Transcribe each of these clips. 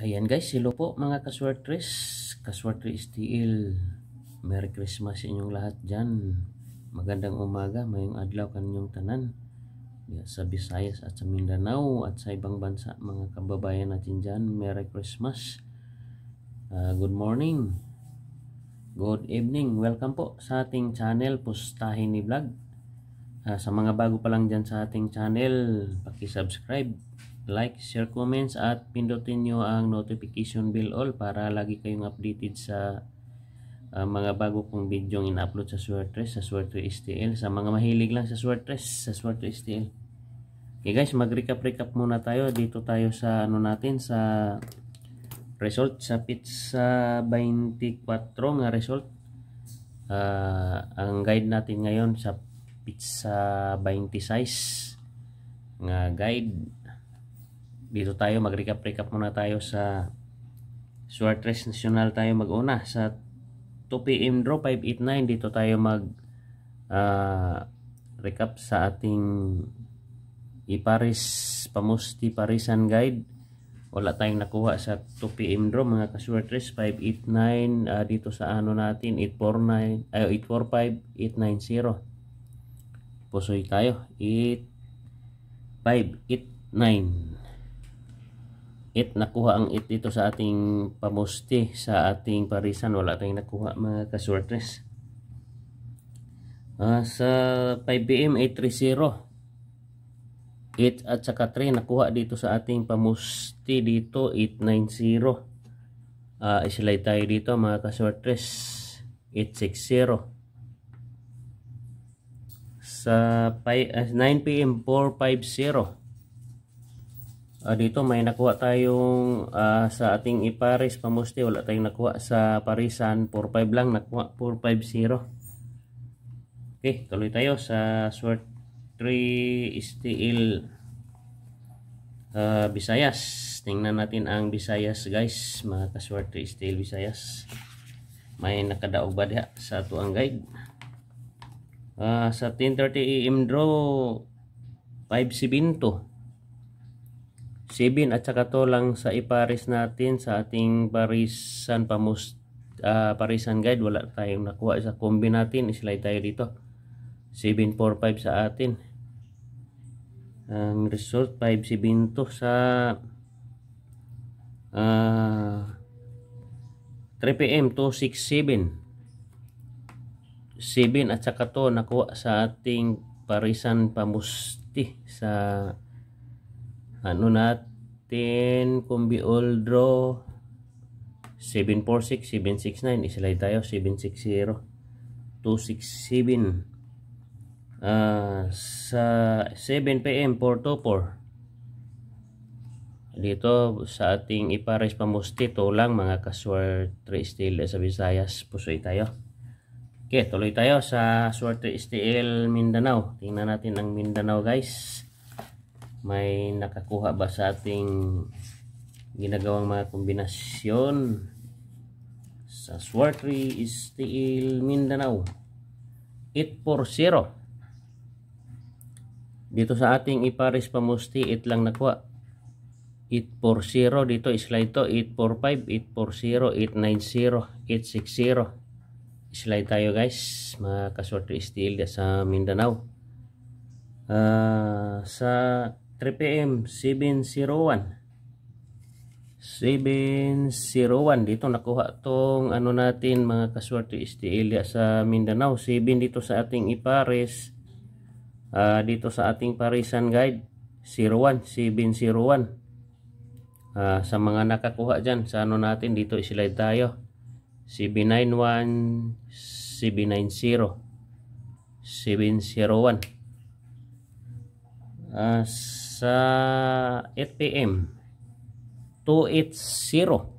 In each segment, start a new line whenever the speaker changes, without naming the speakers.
Ayan guys, silo po mga kaswertres. Kaswertres TL. Merry Christmas inyong lahat dyan. Magandang umaga, mayong adlaw kaninyong tanan. Sa Visayas at sa Mindanao at sa ibang bansa mga kababayan natin dyan. Merry Christmas. Uh, good morning. Good evening. Welcome po sa ating channel Pustahin ni Vlog. Uh, sa mga bago pa lang dyan sa ating channel, subscribe like, share, comments at pindutin nyo ang notification bell all para lagi kayong updated sa uh, mga bago kong video ang in-upload sa Swertress, sa Swertress STL, sa mga mahilig lang sa Swertress, sa Swertress STL. Okay guys, mag-recap-recap muna tayo. Dito tayo sa ano natin, sa result sa pizza 24 nga result. Uh, ang guide natin ngayon sa pizza 20 size nga guide dito tayo mag-recap recap muna tayo sa Suartres National tayo mag-una sa 2pm draw 589 dito tayo mag uh, recap sa ating Iparis Pamusti Parisan Guide wala tayong nakuha sa 2pm draw mga kasuertres 589 uh, dito sa ano natin 849 ay 845 890 pusoy tayo 8589 it nakuha ang it dito sa ating pamusti sa ating parisan wala tayong nakuha mga kasortres uh, ah, sa 5BM 830 it at saka 3 nakuha dito sa ating pamusti dito 890 uh, ah, isilay tayo dito mga kasortres 860 sa 9 pm 450 Uh, dito may nakuha tayong uh, sa ating ipares pamusti wala tayong nakuha sa parisan 45 lang nakuha 450 okay tuloy tayo sa sword 3 steel uh, ah, bisayas tingnan natin ang bisayas guys mga kasword 3 steel bisayas may nakadaog ba diha sa tuang ang guide uh, sa 10.30am draw 5 si Binto 7 at saka to lang sa ipares natin sa ating parisan pamus uh, ah, parisan guide wala tayong nakuha sa kombi natin islide tayo dito 745 sa atin ang result 572 sa uh, 3pm 267 7 at saka to nakuha sa ating parisan pamusti sa ano natin kumbi all draw 746, 769 isalay tayo 760 267 uh, sa 7pm 424 dito sa ating ipares pamusti to lang mga 3 steel sa Visayas pusoy tayo okay tuloy tayo sa 3 steel Mindanao tingnan natin ang Mindanao guys may nakakuha ba sa ating ginagawang mga kombinasyon sa Swartry Steel Mindanao 840 dito sa ating iparis pamusti it lang nakuha 840 dito slide to 845 840 890 860 slide tayo guys mga kasorte steel sa Mindanao uh, sa 3pm 701 701 dito nakuha tong ano natin mga kaswerte istiilya sa Mindanao 7 dito sa ating ipares uh, dito sa ating parisan guide 01 701 uh, sa mga nakakuha dyan sa ano natin dito islide tayo CB91 CB90 701 uh, sa 8pm 280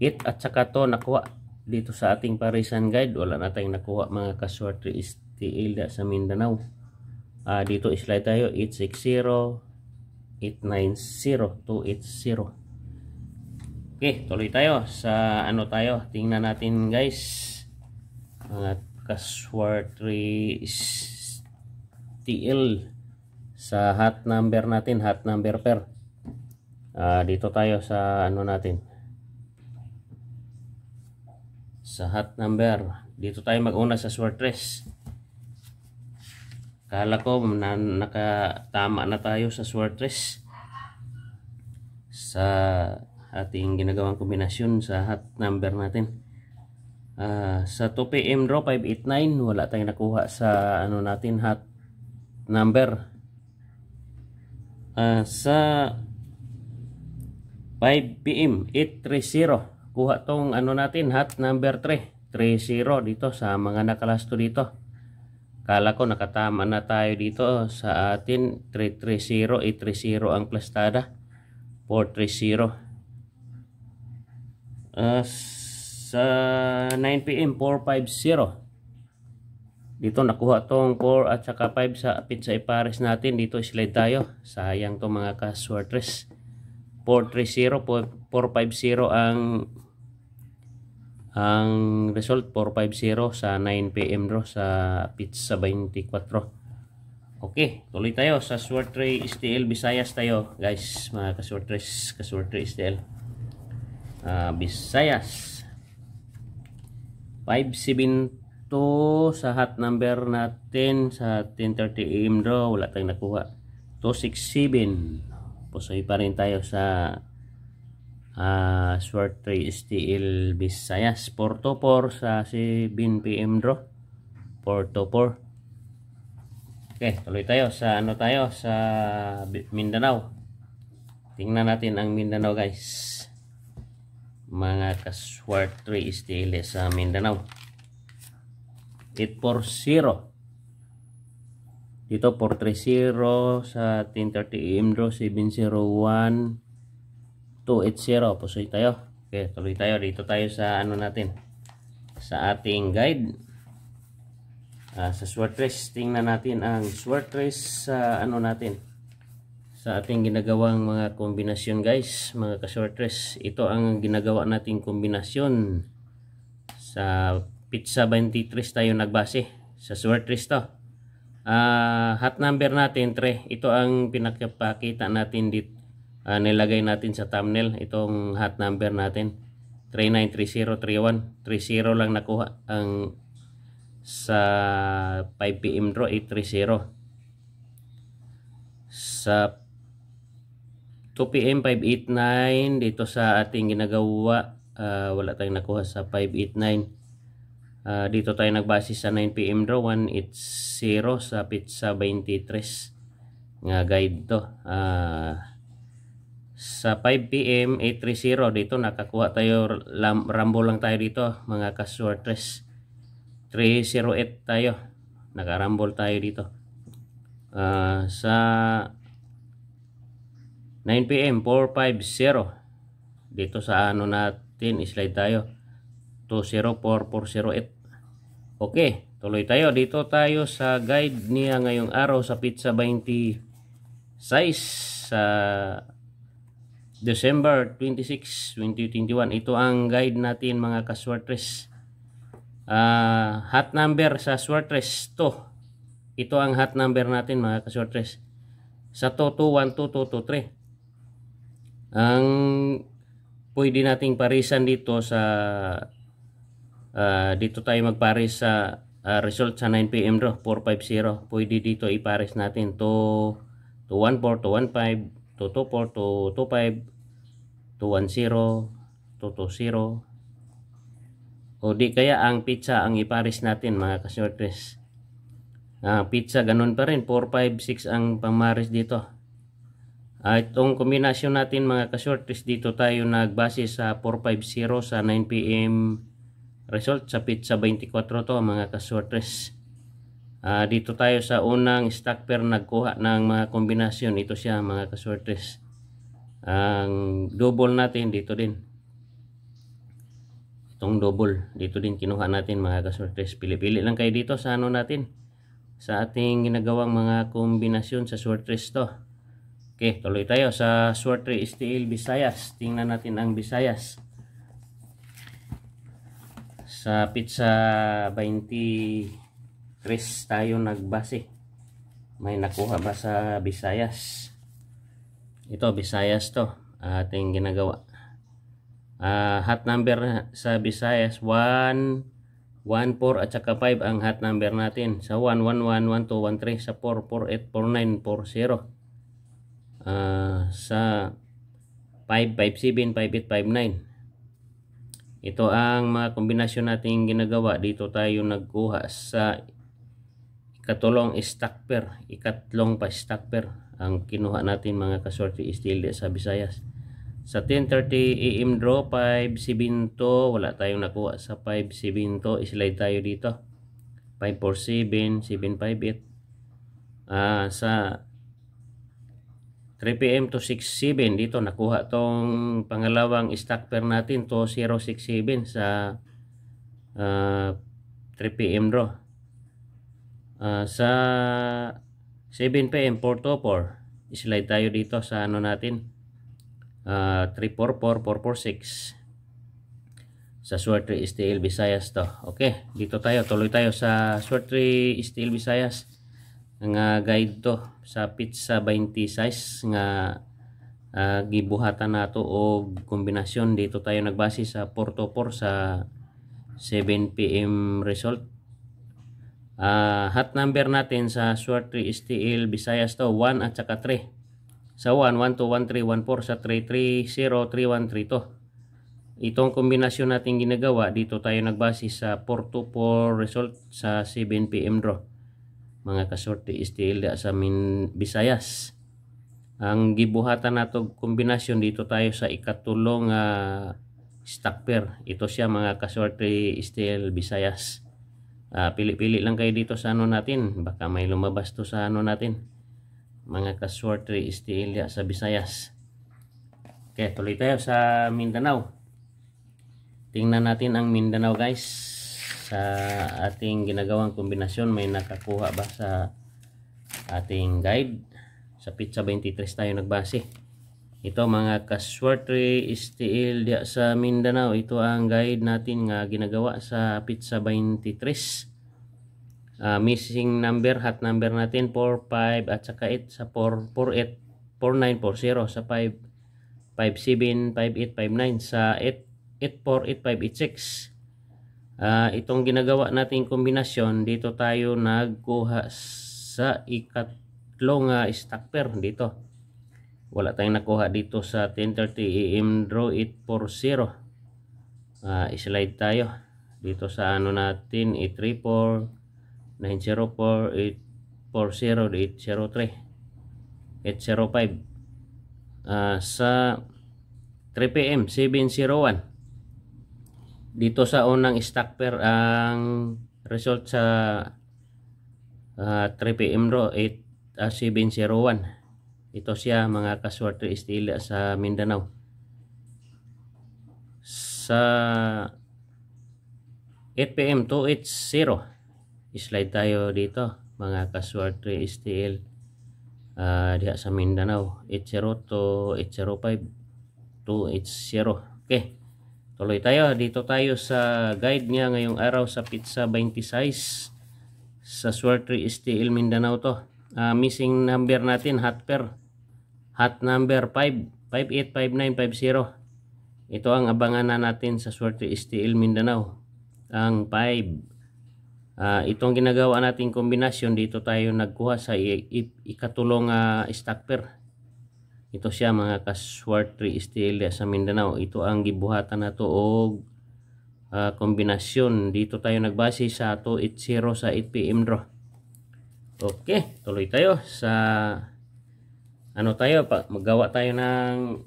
it at saka to nakuha dito sa ating parisan guide wala na tayong nakuha mga kaswerte is TILDA sa Mindanao uh, dito islay tayo 860 890 280 okay tuloy tayo sa ano tayo tingnan natin guys mga kaswerte is TL sa hot number natin hot number pair uh, ah, dito tayo sa ano natin sa hot number dito tayo mag-una sa swartress kala ko na, nakatama na tayo sa swartress sa ating ginagawang kombinasyon sa hot number natin Uh, sa 2pm draw 589 wala tayong nakuha sa ano natin hot number Ah, sa 5 pm 830 kuha tong ano natin hat number 3 30 dito sa mga nakalasto dito kala ko nakatama na tayo dito sa atin 330 830 ang plastada 430 uh, ah, sa 9 pm 450 dito nakuha tong 4 at saka 5 sa pizza ipares natin. Dito slide tayo. Sayang to mga ka 430, 450 ang ang result 450 sa 9pm draw sa pizza 24. Okay, tuloy tayo sa Swartre STL Visayas tayo guys mga ka-swartres, ka-swartre STL. Uh, ah, Visayas 570 to sa hot number natin sa 10.30am draw wala tayong nakuha 267 pusoy pa rin tayo sa uh, ah, Sword 3 STL Visayas 4 sa 7pm draw 424 okay tuloy tayo sa ano tayo sa Mindanao tingnan natin ang Mindanao guys mga ka-Sword 3 STL sa Mindanao 840 dito 430 sa 1030 AM draw 701 280 pusoy tayo okay tuloy tayo dito tayo sa ano natin sa ating guide uh, sa sword race tingnan natin ang sword sa uh, ano natin sa ating ginagawang mga kombinasyon guys mga ka-short ito ang ginagawa nating kombinasyon sa Pit 73 tayo nagbase sa sword wrist to. Uh, ah, hat number natin 3. Ito ang pinakapakita natin dito. Uh, ah, nilagay natin sa thumbnail itong hot number natin. 393031 30 lang nakuha ang sa 5 pm draw 830 sa 2 pm 589 dito sa ating ginagawa uh, wala tayong nakuha sa 589 Uh, dito tayo nagbase sa 9pm draw 180 sa pizza 23 nga guide to uh, sa 5pm 830 dito nakakuha tayo lam, rambo lang tayo dito mga kaswartres 308 tayo nakarambol tayo dito uh, sa 9pm 450 dito sa ano natin slide tayo 204,408 Okay, tuloy tayo. Dito tayo sa guide niya ngayong araw sa Pizza 26 sa December 26, 2021. Ito ang guide natin mga kaswertres. Uh, ah, hot number sa swertres to. Ito ang hot number natin mga kaswertres. Sa 2212223. Ang pwede nating parisan dito sa Uh, dito tayo magpares sa uh, result sa 9pm draw 450 pwede dito ipares natin to to 14 to 15 to 24 o di kaya ang pizza ang ipares natin mga kasortes ang uh, pizza ganun pa rin 456 ang pamares dito uh, itong kombinasyon natin mga ka-shortest dito tayo nagbase sa 450 sa 9pm result sa pizza 24 to mga kasortres uh, ah, dito tayo sa unang stock pair nagkuha ng mga kombinasyon ito siya mga kasortres ang double natin dito din itong double dito din kinuha natin mga kasortres pili-pili lang kayo dito sa ano natin sa ating ginagawang mga kombinasyon sa sortres to okay tuloy tayo sa sortre STL Visayas tingnan natin ang Visayas sa pizza 23 tayo nagbase may nakuha ba sa bisayas ito bisayas to ating ginagawa uh, hot number sa bisayas 1 1, 4 at saka 5 ang hot number natin sa 1, 1, 1, 1, 2, 1, 3 sa 4, 4, 8, 4, 9, 4, 0 uh, sa 5, 5, 7, 5, 8, 5, 9 ito ang mga kombinasyon natin ginagawa. Dito tayo nagkuha sa ikatulong stack pair, ikatlong pa stack pair ang kinuha natin mga kasorte istilde sa Visayas. Sa 10.30 AM draw, 5.7 wala tayong nakuha sa 5.7 Islide tayo dito. 547, 758. Uh, sa 3pm to 67 dito nakuha tong pangalawang stock pair natin to 067 sa uh, ah, 3pm draw uh, sa 7pm 424 to slide tayo dito sa ano natin uh, ah, 344446 sa Swartree Steel Visayas to okay dito tayo tuloy tayo sa Swartree Steel Visayas ng uh, guide to sa pizza 20 size nga uh, gibuhatan nato og kombinasyon dito tayo nagbase sa 424 sa 7 pm result uh, hot number natin sa SWOR 3 STL Visayas to 1 at saka 3 sa 1 1 2 1 3 1 4 sa 3 3 0 3 1 3 to itong kombinasyon natin ginagawa dito tayo nagbase sa 424 result sa 7 pm draw mga kasorte steel da sa min Bisayas. Ang gibuhatan nato kombinasyon dito tayo sa ikatulong uh, ah, stock pair. Ito siya mga kasorte steel Bisayas. Ah, pili-pili uh, lang kayo dito sa ano natin. Baka may lumabas to sa ano natin. Mga kasorte steel sa Bisayas. Okay, tuloy tayo sa Mindanao. Tingnan natin ang Mindanao guys sa ating ginagawang kombinasyon may nakakuha ba sa ating guide sa pizza 23 tayo nagbase ito mga kaswerte steel diya sa Mindanao ito ang guide natin nga ginagawa sa pizza 23 uh, ah, missing number hot number natin 45 at saka 8 sa 4 4940 sa 5 57 5859 sa 8 848586 uh, itong ginagawa nating kombinasyon dito tayo nagkuha sa ikatlong uh, stock pair dito wala tayong nakuha dito sa 10.30 AM draw 840 uh, ah, slide tayo dito sa ano natin 834 904 840 803 805 uh, sa 3 PM 701 dito sa unang stock pair ang result sa uh, 3 pm ro 8 ah, ito siya mga kaswerte istila sa Mindanao sa 8 pm 280 slide tayo dito mga kaswerte STL uh, ah, diha sa Mindanao 80 to 805 280 okay Tuloy tayo, dito tayo sa guide niya ngayong araw sa pizza 26 sa Swertry STL Mindanao to. Uh, missing number natin, hot pair. Hot number 5585950. Ito ang abangan na natin sa Swertry STL Mindanao. Ang 5. Uh, ah, itong ginagawa nating kombinasyon, dito tayo nagkuha sa ikatulong uh, stock pair. Ito siya mga ka-swart tree sa Mindanao. Ito ang gibuhatan na to og uh, ah, kombinasyon. Dito tayo nagbase sa 280 sa 8pm draw. Okay, tuloy tayo sa ano tayo pa magawa tayo ng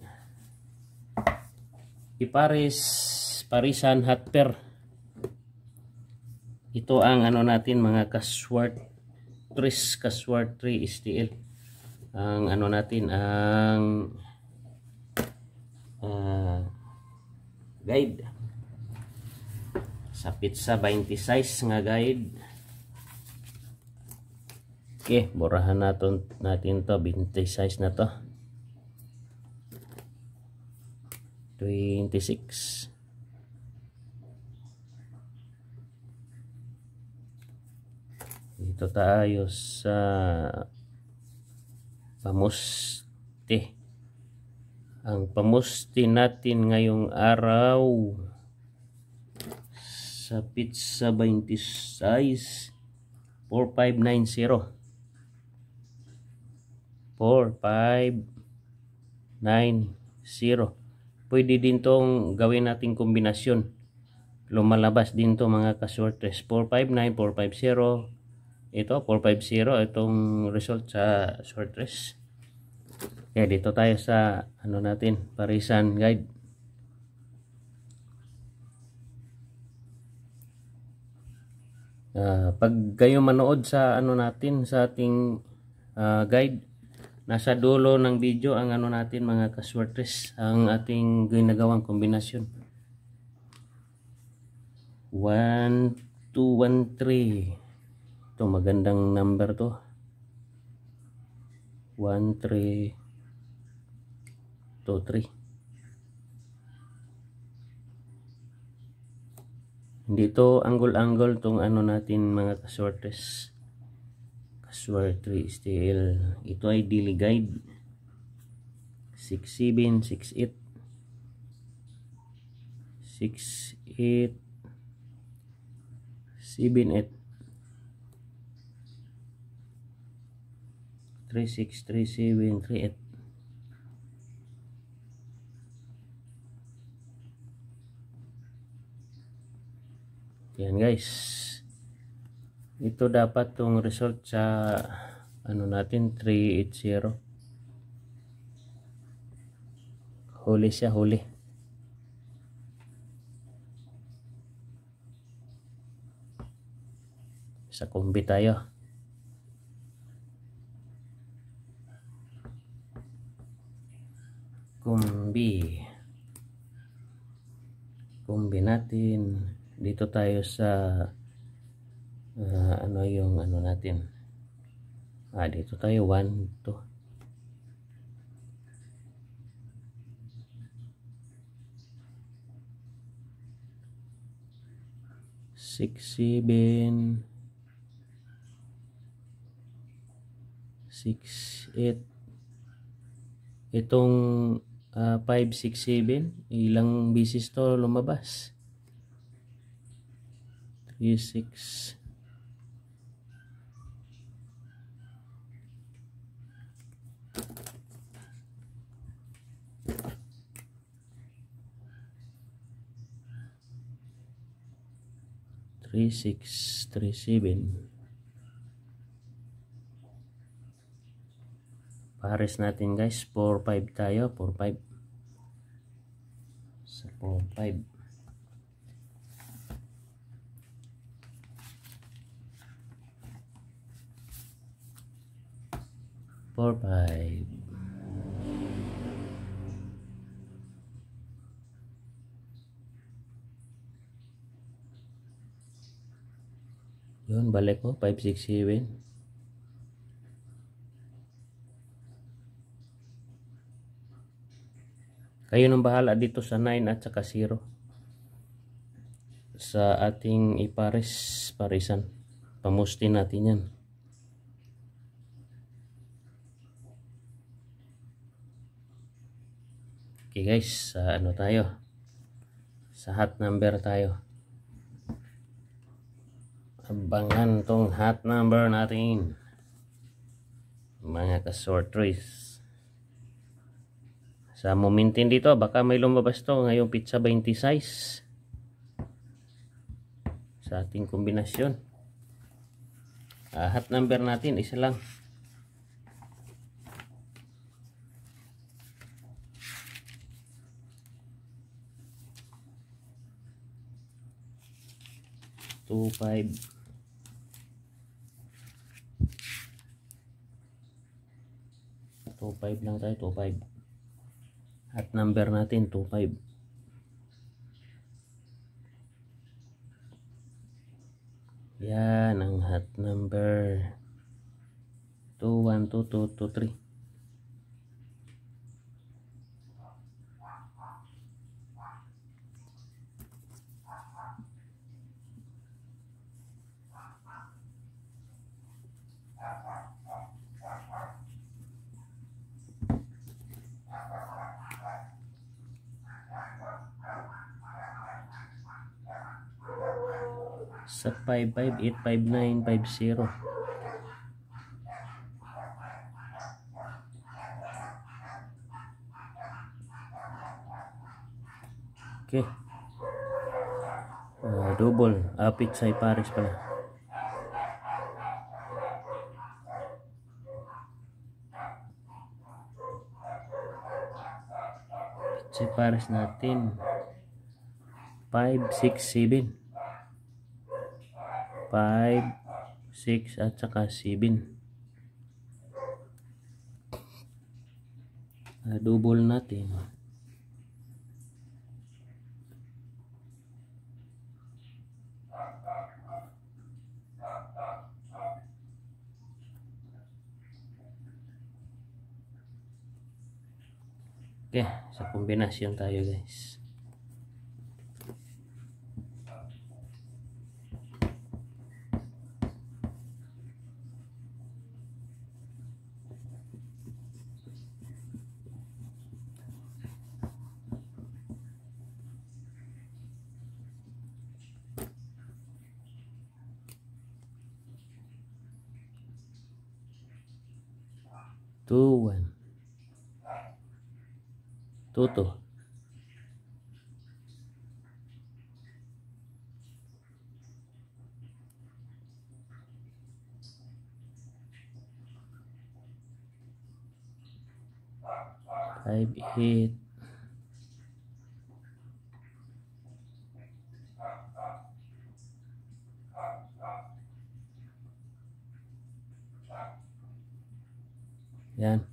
iparis parisan hot pair. Ito ang ano natin mga ka-swart trees, ka steel ang ano natin ang uh, guide sa pizza 20 size nga guide okay burahan natin, natin to 20 size na to 26 dito tayo sa pamuste. Ang pamuste natin ngayong araw sa pizza 20 size 4590. 4590. Pwede din tong gawin nating kombinasyon. Lumalabas din to mga kasortes 459, 450, ito 450 itong result sa short rest kaya dito tayo sa ano natin parisan guide uh, pag kayo manood sa ano natin sa ating uh, guide nasa dulo ng video ang ano natin mga short rest ang ating ginagawang kombinasyon 1 2 1 3 to magandang number to 1 3 2 angle angle tong ano natin mga kasortes kaswerte STL ito ay daily guide 6768 68 78 36, 37, Yan guys. Ito dapat tong result sa ano natin 380. Huli siya, huli. Sa kombi tayo. kumbi kumbi natin dito tayo sa uh, ano yung ano natin ah dito tayo 1 2 six seven six itong uh, 5, 6, 7 ilang bisis to lumabas 3, 6 3, 6, 3, 7 pares natin guys 4-5 tayo 4-5 sa 4-5 four, five. Yun, balik ko. 5, 6, 7. Kayo nang bahala dito sa 9 at saka 0. Sa ating ipares, parisan. Pamusti natin yan. Okay guys, sa ano tayo? Sa hot number tayo. Abangan tong hot number natin. Mga ka-short race. Sa momentin dito, baka may lumabas to ngayong pizza 20 size. Sa ating kombinasyon. Ahat number natin, isa lang. Two, five. Two, five lang tayo, two, five at number natin 25 yan ang hat number 2 1 2 2 2 3 at 5585950. Okay. Uh, double. Apit sa Paris pala. Apit sa Paris natin. 567. 5, 6 at saka 7. Uh, double natin. Okay, sa kombinasyon tayo guys. tuh tuh type hit Yan.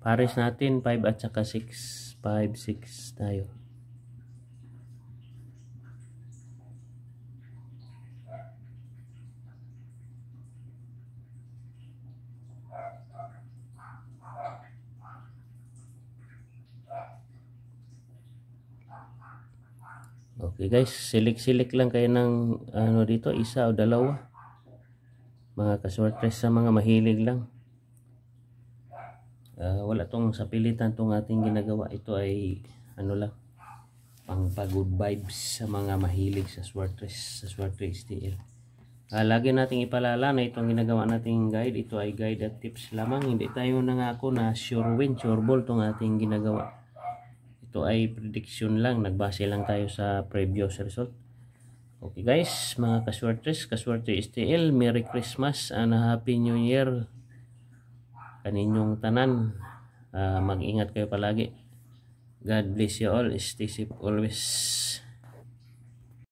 Paris natin 5 at saka 6. 5, 6 tayo. Okay guys, silik-silik lang kayo ng ano dito, isa o dalawa. Mga ka-short sa mga mahilig lang uh, wala tong sa pilitan tong ating ginagawa ito ay ano lang pang pa good vibes sa mga mahilig sa Swartress sa Swartress TL uh, ah, lagi nating ipalala na itong ginagawa nating guide ito ay guide at tips lamang hindi tayo nangako na sure win sure ball tong ating ginagawa ito ay prediction lang nagbase lang tayo sa previous result Okay guys, mga kaswerte, kaswerte STL, Merry Christmas and Happy New Year kaninyong tanan. Uh, mag-ingat kayo palagi. God bless you all. Stay safe always.